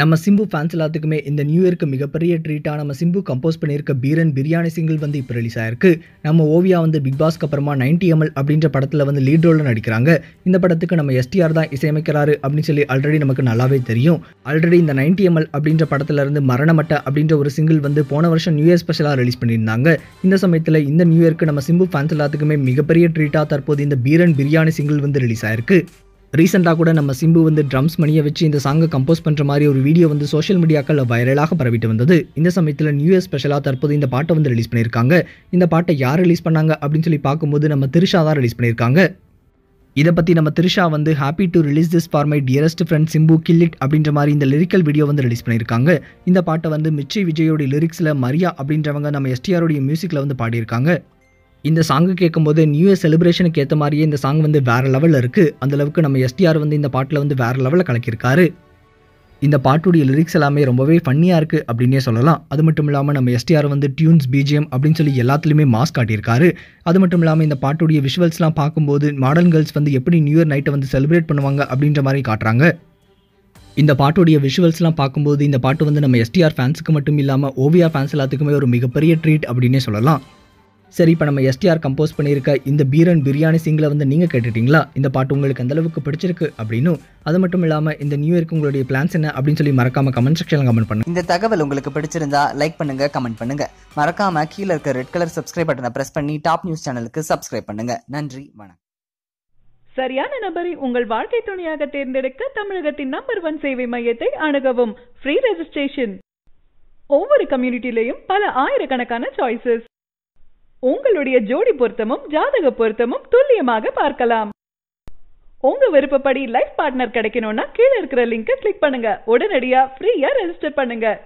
நம்ம சிம்பு ஃபேன்ஸ் எல்லாத்துக்குமே இந்த நியூ இயர்க்கு மிகப்பெரிய ட்ரீட்டாக நம்ம சிம்பு கம்போஸ் பண்ணியிருக்க பீரன் பிரியாணி சிங்கிள் வந்து இப்போ ரிலீஸ் ஆயிருக்கு நம்ம ஓவியா வந்து பிக் பாஸ்க்கு அப்புறமா நைன்டி எம்எல் அப்படின்ற படத்தில் வந்து லீட் ரோலில் நடிக்கிறாங்க இந்த படத்துக்கு நம்ம எஸ்டிஆர் தான் இசையமைக்கிறாரு அப்படின்னு சொல்லி ஆல்ரெடி நமக்கு நல்லாவே தெரியும் ஆல்ரெடி இந்த நைன்டி எம்எல் அப்படின்ற இருந்து மரணமட்ட அப்படின்ற ஒரு சிங்கிள் வந்து போன வருஷம் நியூ இயர் ஸ்பெஷலாக ரிலீஸ் பண்ணியிருந்தாங்க இந்த சமயத்தில் இந்த நியூ இயர்க்கு நம்ம சிம்பு ஃபேன்ஸ் எல்லாத்துக்குமே மிகப்பெரிய ட்ரீட்டாக தற்போது இந்த பீரன் பிரியாணி சிங்கிள் வந்து ரிலீஸ் ஆயிருக்கு ரீசெண்டாக கூட நம்ம சிம்பு வந்து ட்ரம்ஸ் மணியை வச்சு இந்த சாங்கை கம்போஸ் பண்ணுற மாதிரி ஒரு வீடியோ வந்து சோஷியல் மீடியாக்கள் வைரலாக பரவிட்டு வந்தது இந்த சமயத்தில் நியூ இயர் ஸ்பெஷலாக தற்போது இந்த பாட்டை வந்து ரிலீஸ் பண்ணியிருக்காங்க இந்த பாட்டை யார் ரிலீஸ் பண்ணாங்க அப்படின்னு சொல்லி பார்க்கும்போது நம்ம திருஷா தான் ரிலீஸ் பண்ணியிருக்காங்க இதை பற்றி நம்ம திருஷா வந்து happy to release this for my dearest friend Simbu killed it அப்படின்ற மாதிரி இந்த லிரிக்கல் வீடியோ வந்து ரிலீஸ் பண்ணியிருக்காங்க இந்த பாட்டை வந்து மிச்சி விஜயோடைய லிரிக்ஸில் மரியா அப்படின்றவங்க நம்ம எஸ்டிஆருடைய மியூசிக்கில் வந்து பாடியிருக்காங்க இந்த சாங்கு கேட்கும்போது நியூ இயர் செலிப்ரேஷனுக்கு ஏற்ற மாதிரியே இந்த சாங் வந்து வேறு லெவலில் இருக்குது அளவுக்கு நம்ம எஸ்டிஆர் வந்து இந்த பாட்டில் வந்து வேறு லெவலில் கலக்கியிருக்காரு இந்த பாட்டுடைய லிரிக்ஸ் எல்லாமே ரொம்பவே ஃபன்னியாக இருக்குது அப்படின்னே சொல்லலாம் அது மட்டும் இல்லாமல் நம்ம எஸ்டிஆர் வந்து டியூன்ஸ் பிஜிஎம் அப்படின்னு சொல்லி எல்லாத்துலேயுமே மாஸ் காட்டியிருக்காரு அது மட்டும் இல்லாமல் இந்த பாட்டுடைய விஷுவல்ஸ்லாம் பார்க்கும்போது மாடர்ன் கேர்ள்ஸ் வந்து எப்படி நியூ இயர் நைட்டை வந்து செலிப்ரேட் பண்ணுவாங்க அப்படின்ற மாதிரி காட்டுறாங்க இந்த பாட்டுடைய விஷுவல்ஸ்லாம் பார்க்கும்போது இந்த பாட்டு வந்து நம்ம எஸ்டிஆர் ஃபேன்ஸுக்கு மட்டும் இல்லாமல் ஓவியா ஃபேன்ஸ் எல்லாத்துக்குமே ஒரு மிகப்பெரிய ட்ரீட் அப்படின்னே சொல்லலாம் சரி இப்போ நம்ம எஸ்டிஆர் கம்போஸ் பண்ணியிருக்க இந்த பீரன் பிரியாணி சிங்கில் வந்து நீங்கள் கேட்டுட்டிங்களா இந்த பாட்டு உங்களுக்கு அளவுக்கு பிடிச்சிருக்கு அப்படின்னு அது மட்டும் இல்லாமல் இந்த நியூ இயர்க்கு உங்களுடைய பிளான்ஸ் என்ன அப்படின்னு சொல்லி மறக்காம கமெண்ட் செக்ஷனில் கமெண்ட் பண்ணுங்க இந்த தகவல் உங்களுக்கு பிடிச்சிருந்தா லைக் பண்ணுங்க கமெண்ட் பண்ணுங்க மறக்காம கீழே இருக்க ரெட் கலர் சப்ஸ்கிரைப் பட்டனை ப்ரெஸ் பண்ணி டாப் நியூஸ் சேனலுக்கு சப்ஸ்கிரைப் பண்ணுங்க நன்றி வணக்கம் சரியான நபரை உங்கள் வாழ்க்கை துணையாக தேர்ந்தெடுக்க தமிழகத்தின் நம்பர் ஒன் சேவை மையத்தை அணுகவும் ஃப்ரீ ரெஜிஸ்ட்ரேஷன் ஒவ்வொரு கம்யூனிட்டிலையும் பல ஆயிரக்கணக்கான சாய்ஸஸ் உங்களுடைய ஜோடி பொருத்தமும் ஜாதக பொருத்தமும் துல்லியமாக பார்க்கலாம் உங்க விருப்பப்படி லைஃப் பார்ட்னர் கிடைக்கணும்னா கீழே இருக்கிற லிங்கை கிளிக் பண்ணுங்க உடனடியா ஃப்ரீயா ரெஜிஸ்டர் பண்ணுங்க